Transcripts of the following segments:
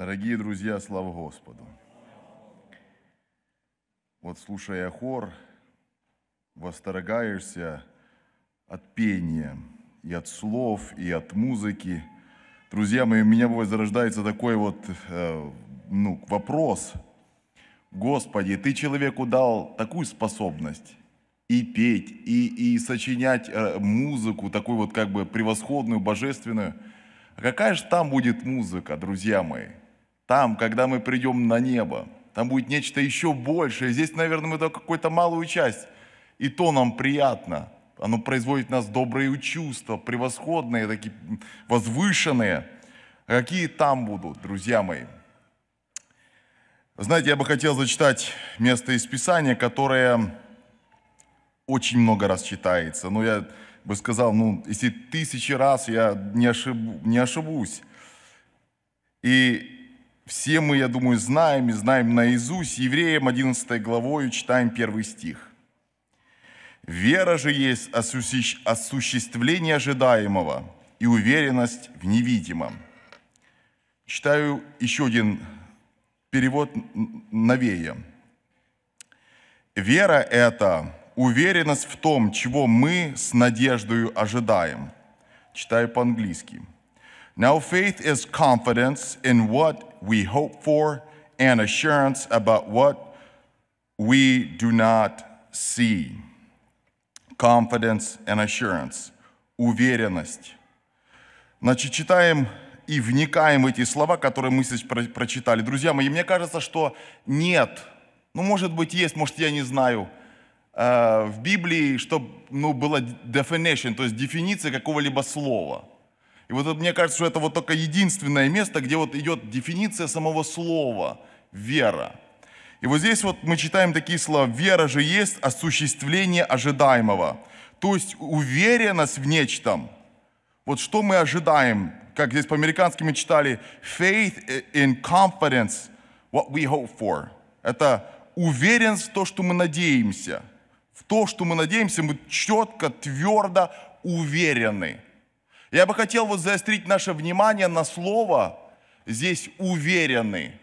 Дорогие друзья, слава Господу! Вот слушая хор, восторгаешься от пения и от слов, и от музыки. Друзья мои, у меня возрождается такой вот э, ну, вопрос. Господи, Ты человеку дал такую способность и петь, и, и сочинять э, музыку, такую вот как бы превосходную, божественную. А какая же там будет музыка, друзья мои? Там, когда мы придем на небо, там будет нечто еще большее. Здесь, наверное, мы только какую-то малую часть. И то нам приятно. Оно производит в нас добрые чувства, превосходные, такие возвышенные. А какие там будут, друзья мои? Знаете, я бы хотел зачитать место из Писания, которое очень много раз читается. Но я бы сказал, ну, если тысячи раз, я не, ошиб, не ошибусь. И все мы, я думаю, знаем и знаем наизусть. Евреям 11 главою читаем первый стих. «Вера же есть осуществление ожидаемого и уверенность в невидимом». Читаю еще один перевод новее. «Вера – это уверенность в том, чего мы с надеждою ожидаем». Читаю по-английски – Now, faith is confidence in what we hope for and assurance about what we do not see. Confidence and assurance. Уверенность. Значит, читаем и вникаем в эти слова, которые мы здесь про- прочитали. Друзья мои, мне кажется, что нет, ну, может быть, есть, может, я не знаю, э, в Библии, чтобы ну, была definition, то есть дефиниция какого-либо слова – и вот мне кажется, что это вот только единственное место, где вот идет дефиниция самого слова «вера». И вот здесь вот мы читаем такие слова «вера же есть осуществление ожидаемого». То есть уверенность в нечто. Вот что мы ожидаем, как здесь по-американски мы читали «faith in confidence what we hope for». Это уверенность в то, что мы надеемся. В то, что мы надеемся, мы четко, твердо уверены – я бы хотел вот заострить наше внимание на слово здесь «уверены».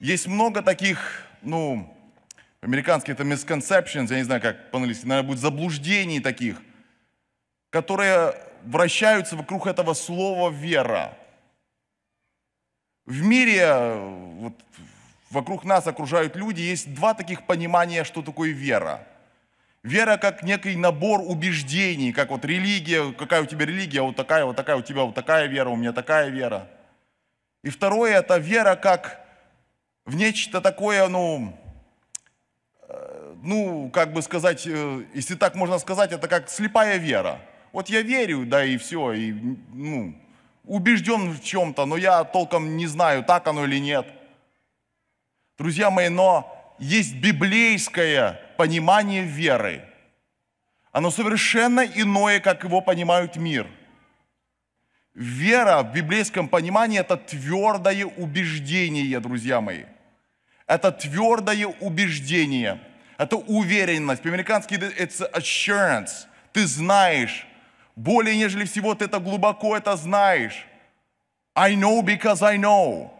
Есть много таких, ну, американских это misconceptions, я не знаю, как по-английски, наверное, будет заблуждений таких, которые вращаются вокруг этого слова «вера». В мире, вот, вокруг нас окружают люди, есть два таких понимания, что такое вера – Вера как некий набор убеждений, как вот религия, какая у тебя религия, а вот такая, вот такая, у тебя вот такая вера, у меня такая вера. И второе, это вера как в нечто такое, ну, э, ну, как бы сказать, э, если так можно сказать, это как слепая вера. Вот я верю, да, и все, и, ну, убежден в чем-то, но я толком не знаю, так оно или нет. Друзья мои, но есть библейская понимание веры, оно совершенно иное, как его понимают мир. Вера в библейском понимании – это твердое убеждение, друзья мои. Это твердое убеждение, это уверенность. По-американски it's assurance. Ты знаешь, более нежели всего ты это глубоко это знаешь. I know because I know.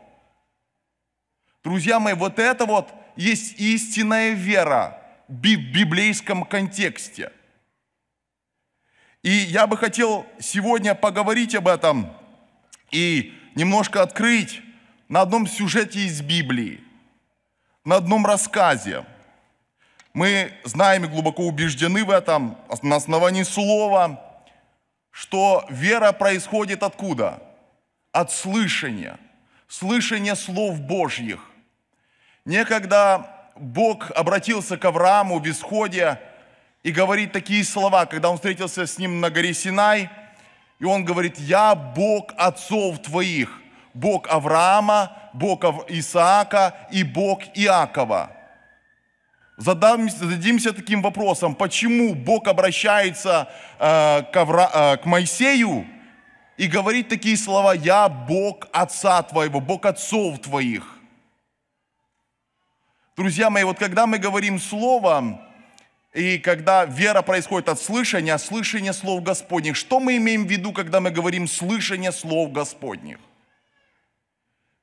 Друзья мои, вот это вот есть истинная вера – библейском контексте. И я бы хотел сегодня поговорить об этом и немножко открыть на одном сюжете из Библии, на одном рассказе. Мы знаем и глубоко убеждены в этом, на основании слова, что вера происходит откуда? От слышания. Слышание слов Божьих. Некогда Бог обратился к Аврааму в исходе и говорит такие слова, когда он встретился с ним на горе Синай, и он говорит, «Я Бог отцов твоих, Бог Авраама, Бог Исаака и Бог Иакова». Задам, зададимся таким вопросом, почему Бог обращается э, к, Авра, э, к Моисею и говорит такие слова, «Я Бог отца твоего, Бог отцов твоих». Друзья мои, вот когда мы говорим Слово, и когда вера происходит от слышания, слышание слов Господних, что мы имеем в виду, когда мы говорим слышание слов Господних?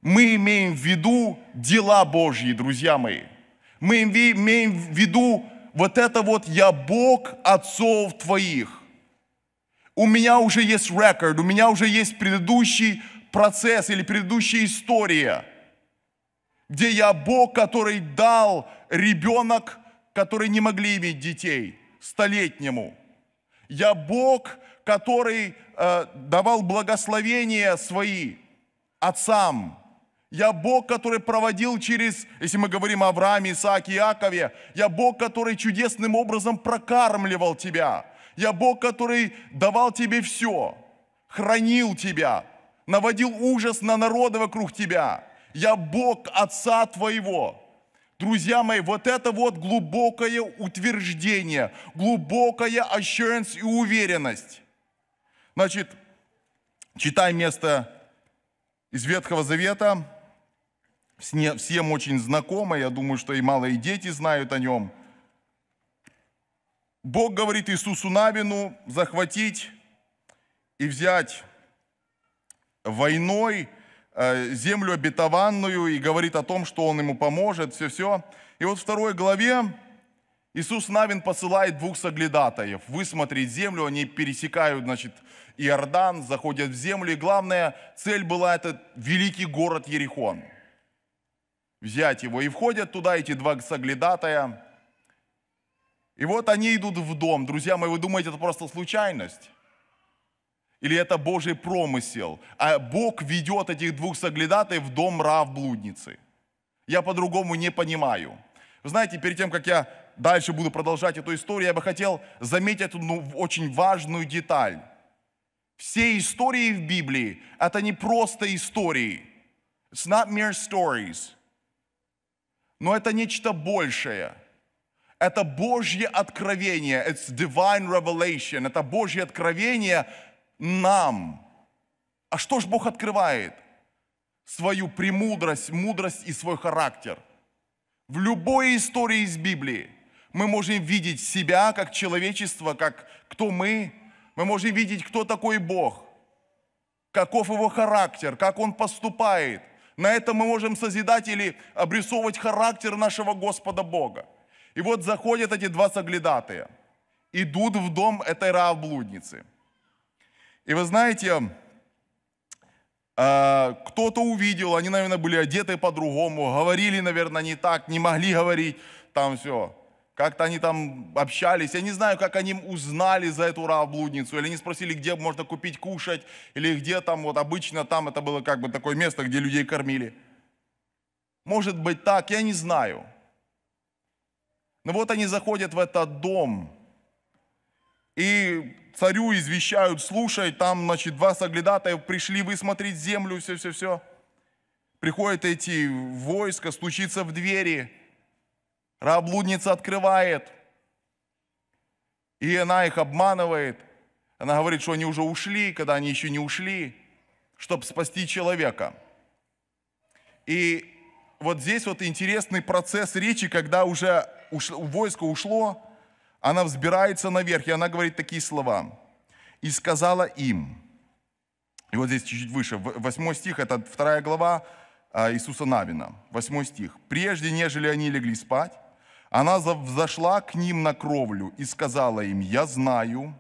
Мы имеем в виду дела Божьи, друзья мои. Мы имеем в виду вот это вот «я Бог отцов твоих». У меня уже есть рекорд, у меня уже есть предыдущий процесс или предыдущая история – где я Бог, который дал ребенок, который не могли иметь детей, столетнему. Я Бог, который э, давал благословения свои отцам. Я Бог, который проводил через, если мы говорим о Аврааме, Исааке, Иакове, я Бог, который чудесным образом прокармливал тебя. Я Бог, который давал тебе все, хранил тебя, наводил ужас на народы вокруг тебя – я Бог Отца твоего. Друзья мои, вот это вот глубокое утверждение, глубокая assurance и уверенность. Значит, читай место из Ветхого Завета. Всем очень знакомо, я думаю, что и малые дети знают о нем. Бог говорит Иисусу Навину захватить и взять войной – Э, землю обетованную и говорит о том, что он ему поможет, все-все. И вот в второй главе Иисус Навин посылает двух соглядатаев высмотреть землю, они пересекают, значит, Иордан, заходят в землю, и главная цель была этот великий город Ерихон, взять его. И входят туда эти два соглядатая, и вот они идут в дом. Друзья мои, вы думаете, это просто случайность? Или это Божий промысел. А Бог ведет этих двух соглядатаев в дом Ра в блудницы. Я по-другому не понимаю. Вы знаете, перед тем, как я дальше буду продолжать эту историю, я бы хотел заметить одну ну, очень важную деталь. Все истории в Библии – это не просто истории. It's not mere stories. Но это нечто большее. Это Божье откровение. It's divine revelation. Это Божье откровение – нам. А что ж Бог открывает? Свою премудрость, мудрость и свой характер. В любой истории из Библии мы можем видеть себя как человечество, как кто мы. Мы можем видеть, кто такой Бог, каков его характер, как он поступает. На этом мы можем созидать или обрисовывать характер нашего Господа Бога. И вот заходят эти два соглядатые, идут в дом этой раоблудницы – и вы знаете, а, кто-то увидел, они, наверное, были одеты по-другому, говорили, наверное, не так, не могли говорить, там все. Как-то они там общались. Я не знаю, как они узнали за эту раблудницу. Или они спросили, где можно купить кушать. Или где там, вот обычно там это было как бы такое место, где людей кормили. Может быть так, я не знаю. Но вот они заходят в этот дом, и царю извещают, слушай, там, значит, два соглядатая пришли высмотреть землю, все-все-все. Приходят эти войска, стучится в двери, раблудница открывает, и она их обманывает. Она говорит, что они уже ушли, когда они еще не ушли, чтобы спасти человека. И вот здесь вот интересный процесс речи, когда уже ушло, войско ушло, она взбирается наверх, и она говорит такие слова. «И сказала им». И вот здесь чуть-чуть выше, восьмой стих, это вторая глава а, Иисуса Навина, восьмой стих. «Прежде, нежели они легли спать, она взошла к ним на кровлю и сказала им, «Я знаю».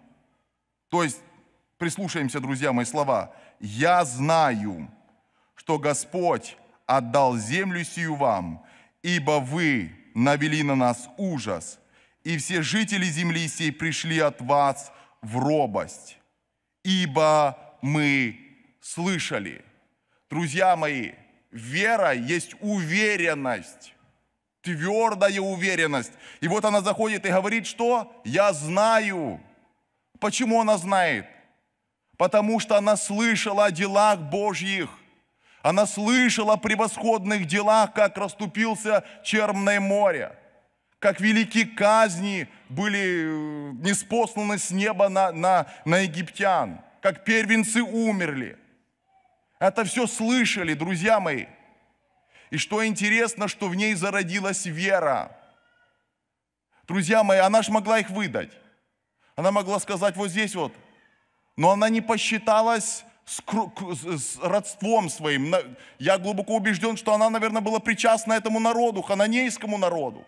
То есть, прислушаемся, друзья, мои слова. «Я знаю, что Господь отдал землю сию вам, ибо вы навели на нас ужас, и все жители земли сей пришли от вас в робость, ибо мы слышали. Друзья мои, вера есть уверенность, твердая уверенность. И вот она заходит и говорит, что я знаю. Почему она знает? Потому что она слышала о делах Божьих. Она слышала о превосходных делах, как расступился Черное море как великие казни были э, неспосланы с неба на, на, на египтян, как первенцы умерли. Это все слышали, друзья мои. И что интересно, что в ней зародилась вера. Друзья мои, она же могла их выдать. Она могла сказать вот здесь вот. Но она не посчиталась с, с родством своим. Я глубоко убежден, что она, наверное, была причастна этому народу, хананейскому народу.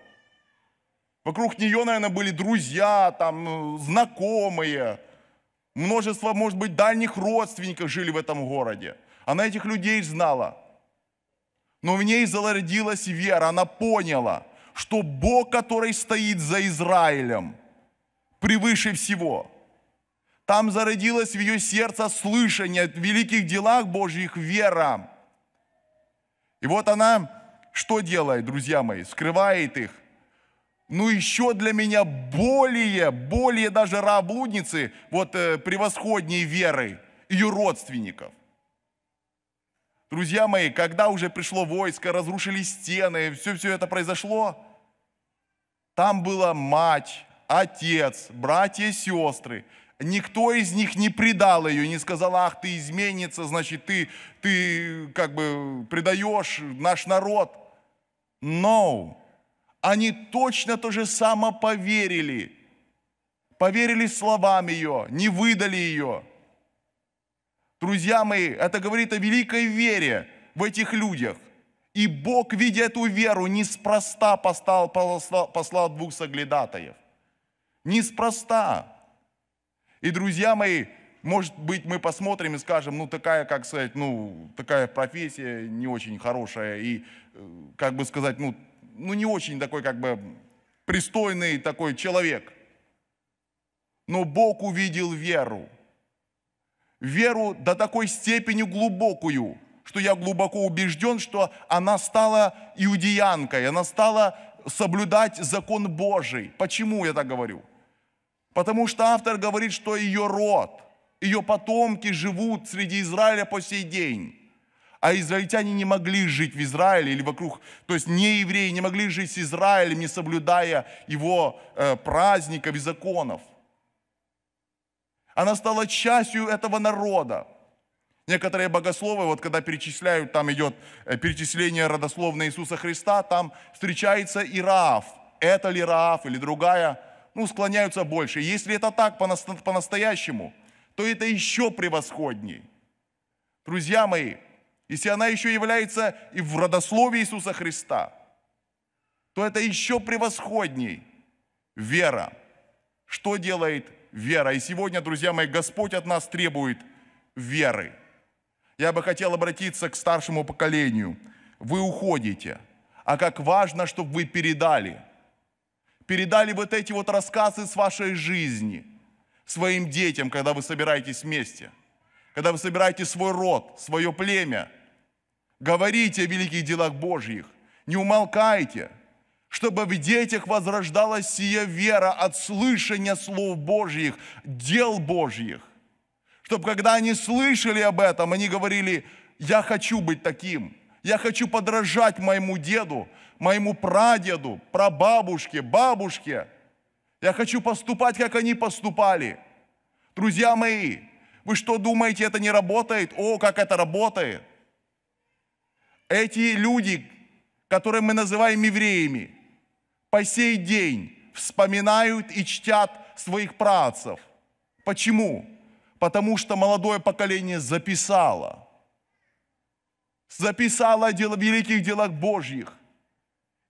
Вокруг нее, наверное, были друзья, там, э, знакомые. Множество, может быть, дальних родственников жили в этом городе. Она этих людей знала. Но в ней зародилась вера. Она поняла, что Бог, который стоит за Израилем, превыше всего. Там зародилось в ее сердце слышание о великих делах Божьих вера. И вот она что делает, друзья мои? Скрывает их ну еще для меня более, более даже рабудницы, вот э, превосходней веры ее родственников. Друзья мои, когда уже пришло войско, разрушили стены, все-все это произошло, там была мать, отец, братья, сестры. Никто из них не предал ее, не сказал, ах, ты изменится, значит, ты, ты как бы предаешь наш народ. No они точно то же самое поверили. Поверили словам ее, не выдали ее. Друзья мои, это говорит о великой вере в этих людях. И Бог, видя эту веру, неспроста послал, послал, послал двух соглядатаев. Неспроста. И, друзья мои, может быть, мы посмотрим и скажем, ну, такая, как сказать, ну, такая профессия не очень хорошая, и, э, как бы сказать, ну, ну, не очень такой, как бы, пристойный такой человек. Но Бог увидел веру. Веру до такой степени глубокую, что я глубоко убежден, что она стала иудеянкой, она стала соблюдать закон Божий. Почему я так говорю? Потому что автор говорит, что ее род, ее потомки живут среди Израиля по сей день а израильтяне не могли жить в Израиле или вокруг, то есть не евреи не могли жить с Израилем, не соблюдая его э, праздников и законов. Она стала частью этого народа. Некоторые богословы, вот когда перечисляют, там идет э, перечисление родословной Иисуса Христа, там встречается Ираав. Это ли Ираав или другая, ну, склоняются больше. Если это так по-настоящему, то это еще превосходней. Друзья мои, если она еще является и в родословии Иисуса Христа, то это еще превосходней вера. Что делает вера? И сегодня, друзья мои, Господь от нас требует веры. Я бы хотел обратиться к старшему поколению. Вы уходите, а как важно, чтобы вы передали. Передали вот эти вот рассказы с вашей жизни своим детям, когда вы собираетесь вместе – когда вы собираете свой род, свое племя, говорите о великих делах Божьих, не умолкайте, чтобы в детях возрождалась сия вера от слышания слов Божьих, дел Божьих. Чтобы когда они слышали об этом, они говорили, я хочу быть таким, я хочу подражать моему деду, моему прадеду, прабабушке, бабушке. Я хочу поступать, как они поступали. Друзья мои, вы что думаете, это не работает? О, как это работает! Эти люди, которые мы называем евреями, по сей день вспоминают и чтят своих працев. Почему? Потому что молодое поколение записало. Записало о дел, великих делах Божьих.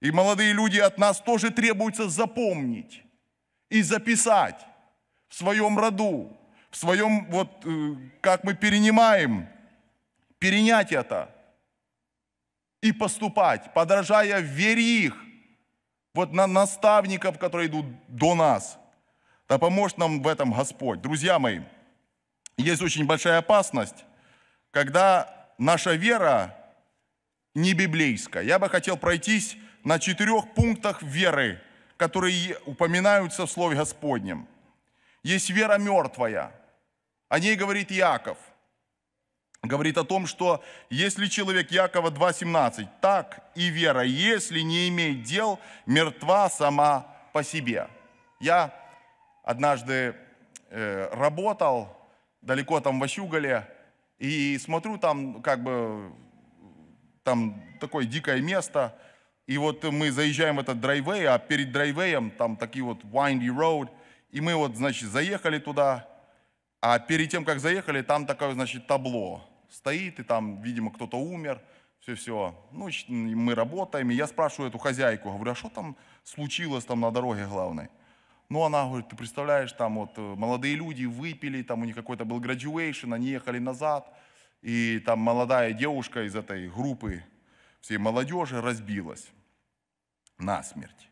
И молодые люди от нас тоже требуется запомнить и записать в своем роду, в своем, вот, э, как мы перенимаем, перенять это и поступать, подражая в вере их, вот на наставников, которые идут до нас. Да поможет нам в этом Господь. Друзья мои, есть очень большая опасность, когда наша вера не библейская. Я бы хотел пройтись на четырех пунктах веры, которые упоминаются в Слове Господнем. Есть вера мертвая – о ней говорит Иаков. Говорит о том, что если человек Якова 2.17, так и вера, если не имеет дел, мертва сама по себе. Я однажды э, работал далеко там в Ощуголе, и смотрю там как бы, там такое дикое место, и вот мы заезжаем в этот драйвей, а перед драйвеем там такие вот windy road, и мы вот, значит, заехали туда, а перед тем, как заехали, там такое, значит, табло стоит, и там, видимо, кто-то умер, все-все. Ну, мы работаем, и я спрашиваю эту хозяйку, говорю, а что там случилось там на дороге главной? Ну, она говорит, ты представляешь, там вот э, молодые люди выпили, там у них какой-то был graduation, они ехали назад, и там молодая девушка из этой группы всей молодежи разбилась насмерть.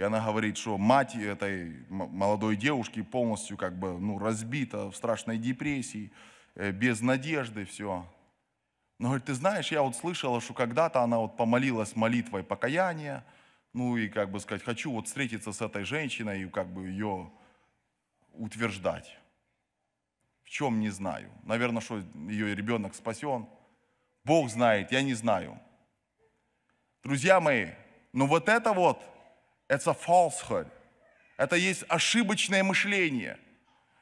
И она говорит, что мать этой молодой девушки полностью как бы ну, разбита в страшной депрессии, э, без надежды, все. Но говорит, ты знаешь, я вот слышала, что когда-то она вот помолилась молитвой покаяния, ну и как бы сказать, хочу вот встретиться с этой женщиной и как бы ее утверждать. В чем, не знаю. Наверное, что ее ребенок спасен. Бог знает, я не знаю. Друзья мои, ну вот это вот It's a falsehood. Это есть ошибочное мышление,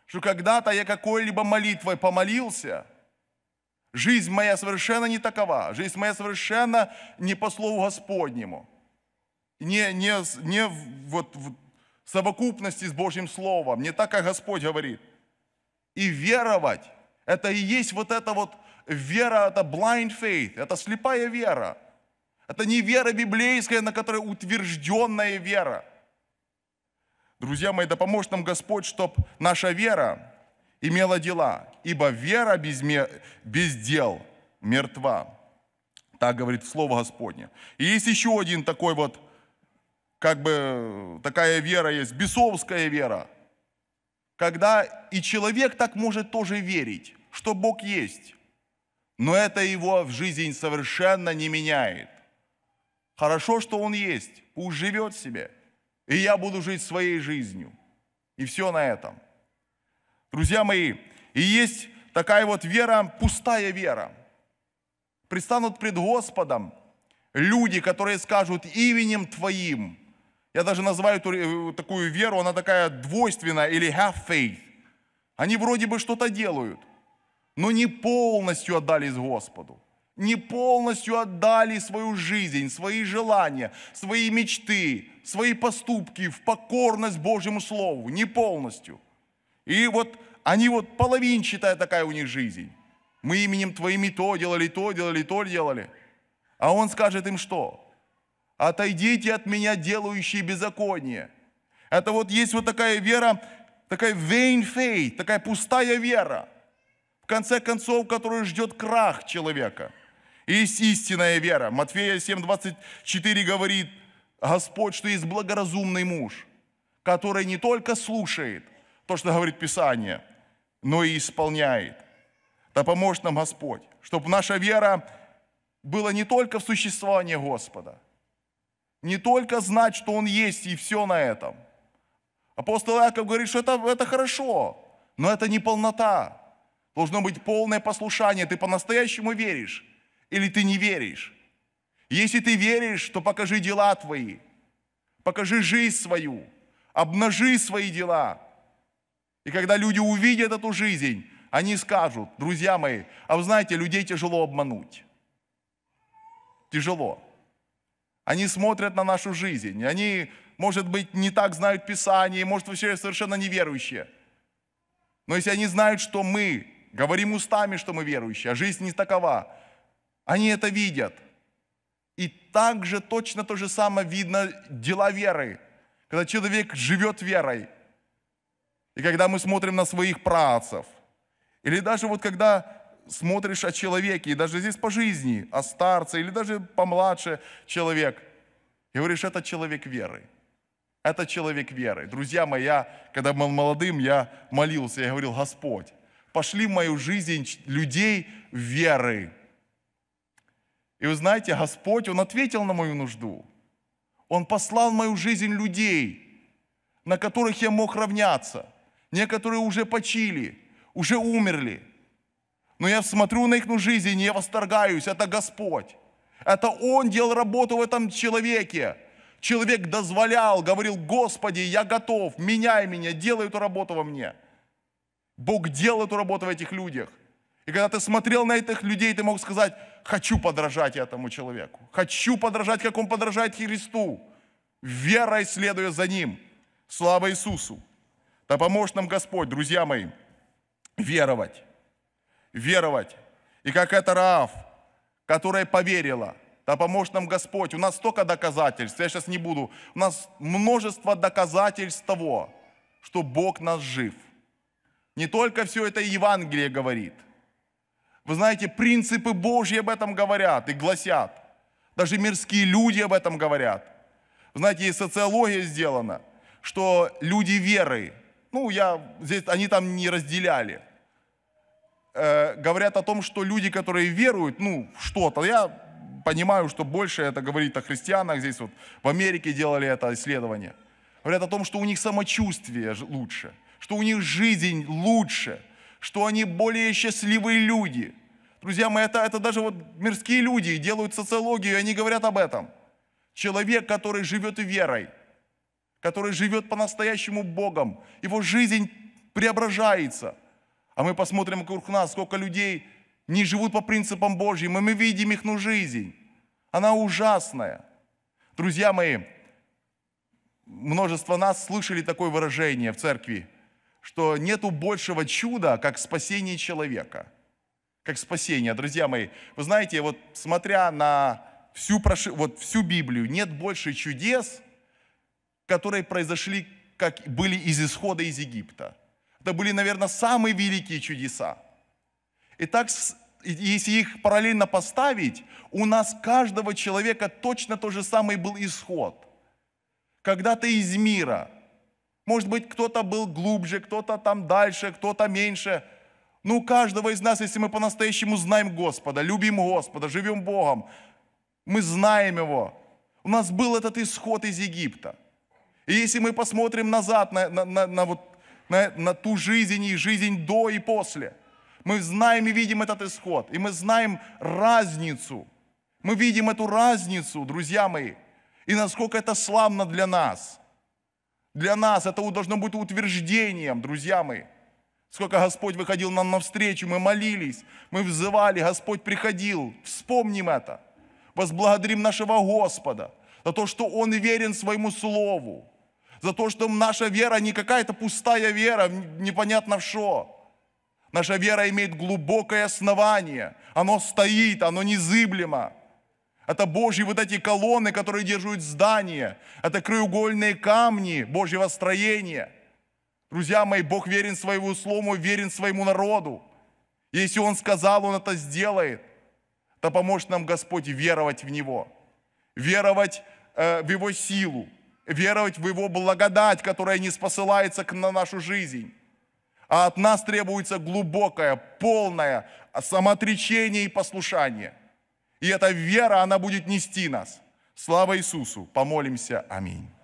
что когда-то я какой-либо молитвой помолился, жизнь моя совершенно не такова, жизнь моя совершенно не по слову Господнему, не, не, не вот в совокупности с Божьим Словом, не так, как Господь говорит. И веровать, это и есть вот эта вот вера, это blind faith, это слепая вера – это не вера библейская, на которой утвержденная вера. Друзья мои, да поможет нам Господь, чтобы наша вера имела дела, ибо вера без, мер... без дел мертва. Так говорит Слово Господне. И есть еще один такой вот, как бы такая вера есть, бесовская вера, когда и человек так может тоже верить, что Бог есть, но это его в жизнь совершенно не меняет. Хорошо, что он есть, пусть живет себе, и я буду жить своей жизнью. И все на этом. Друзья мои, и есть такая вот вера, пустая вера. Пристанут пред Господом люди, которые скажут именем Твоим. Я даже называю э, такую веру, она такая двойственная, или have faith. Они вроде бы что-то делают, но не полностью отдались Господу не полностью отдали свою жизнь, свои желания, свои мечты, свои поступки в покорность Божьему Слову, не полностью. И вот они вот половинчатая такая у них жизнь. Мы именем Твоим и то делали, то делали, то делали. А он скажет им что? Отойдите от меня, делающие беззаконие. Это вот есть вот такая вера, такая vain faith, такая пустая вера, в конце концов, которую ждет крах человека – и есть истинная вера. Матфея 7:24 говорит, Господь, что есть благоразумный муж, который не только слушает то, что говорит Писание, но и исполняет. Да поможет нам Господь, чтобы наша вера была не только в существование Господа, не только знать, что Он есть, и все на этом. Апостол Иаков говорит, что это, это хорошо, но это не полнота. Должно быть полное послушание. Ты по-настоящему веришь, или ты не веришь? Если ты веришь, то покажи дела твои, покажи жизнь свою, обнажи свои дела. И когда люди увидят эту жизнь, они скажут, друзья мои, а вы знаете, людей тяжело обмануть. Тяжело. Они смотрят на нашу жизнь, они, может быть, не так знают Писание, может, вообще совершенно неверующие. Но если они знают, что мы говорим устами, что мы верующие, а жизнь не такова – они это видят. И также точно то же самое видно дела веры, когда человек живет верой. И когда мы смотрим на своих працев, или даже вот когда смотришь о человеке, и даже здесь по жизни, о старце, или даже помладше человек, и говоришь, это человек веры. Это человек веры. Друзья мои, я, когда был молодым, я молился, я говорил, Господь, пошли в мою жизнь людей веры, и вы знаете, Господь, Он ответил на мою нужду. Он послал в мою жизнь людей, на которых я мог равняться. Некоторые уже почили, уже умерли. Но я смотрю на их ну, жизнь, и я восторгаюсь. Это Господь. Это Он делал работу в этом человеке. Человек дозволял, говорил, Господи, я готов, меняй меня, делай эту работу во мне. Бог делал эту работу в этих людях. И когда ты смотрел на этих людей, ты мог сказать, Хочу подражать этому человеку. Хочу подражать, как он подражает Христу. Верой следуя за ним. Слава Иисусу. Да поможет нам Господь, друзья мои, веровать. Веровать. И как это Раав, которая поверила, да поможет нам Господь. У нас столько доказательств, я сейчас не буду. У нас множество доказательств того, что Бог нас жив. Не только все это Евангелие говорит – вы знаете, принципы Божьи об этом говорят и гласят. Даже мирские люди об этом говорят. Вы знаете, и социология сделана, что люди веры, ну, я здесь, они там не разделяли, э, говорят о том, что люди, которые веруют, ну, что-то, я понимаю, что больше это говорит о христианах, здесь вот в Америке делали это исследование, говорят о том, что у них самочувствие лучше, что у них жизнь лучше – что они более счастливые люди. Друзья мои, это, это даже вот мирские люди делают социологию, и они говорят об этом. Человек, который живет верой, который живет по-настоящему Богом, его жизнь преображается. А мы посмотрим вокруг нас, сколько людей не живут по принципам Божьим, и мы видим их ну жизнь. Она ужасная. Друзья мои, множество нас слышали такое выражение в церкви – что нету большего чуда, как спасение человека. Как спасение. Друзья мои, вы знаете, вот смотря на всю, проши... вот всю Библию, нет больше чудес, которые произошли, как были из исхода из Египта. Это были, наверное, самые великие чудеса. И так, если их параллельно поставить, у нас каждого человека точно тот же самый был исход. Когда-то из мира – может быть, кто-то был глубже, кто-то там дальше, кто-то меньше. Но ну, у каждого из нас, если мы по-настоящему знаем Господа, любим Господа, живем Богом, мы знаем Его. У нас был этот исход из Египта. И если мы посмотрим назад на, на, на, на, вот, на, на ту жизнь и жизнь до и после, мы знаем и видим этот исход, и мы знаем разницу. Мы видим эту разницу, друзья мои, и насколько это славно для нас – для нас это должно быть утверждением, друзья мои. Сколько Господь выходил нам навстречу, мы молились, мы взывали, Господь приходил. Вспомним это. Возблагодарим нашего Господа за то, что Он верен своему Слову, за то, что наша вера не какая-то пустая вера, непонятно в что. Наша вера имеет глубокое основание, оно стоит, оно незыблемо. Это Божьи вот эти колонны, которые держат здание. Это краеугольные камни Божьего строения. Друзья мои, Бог верен своему слову, верен своему народу. если Он сказал, Он это сделает, то поможет нам Господь веровать в Него, веровать э, в Его силу, веровать в Его благодать, которая не спосылается на нашу жизнь. А от нас требуется глубокое, полное самоотречение и послушание – и эта вера, она будет нести нас. Слава Иисусу! Помолимся. Аминь.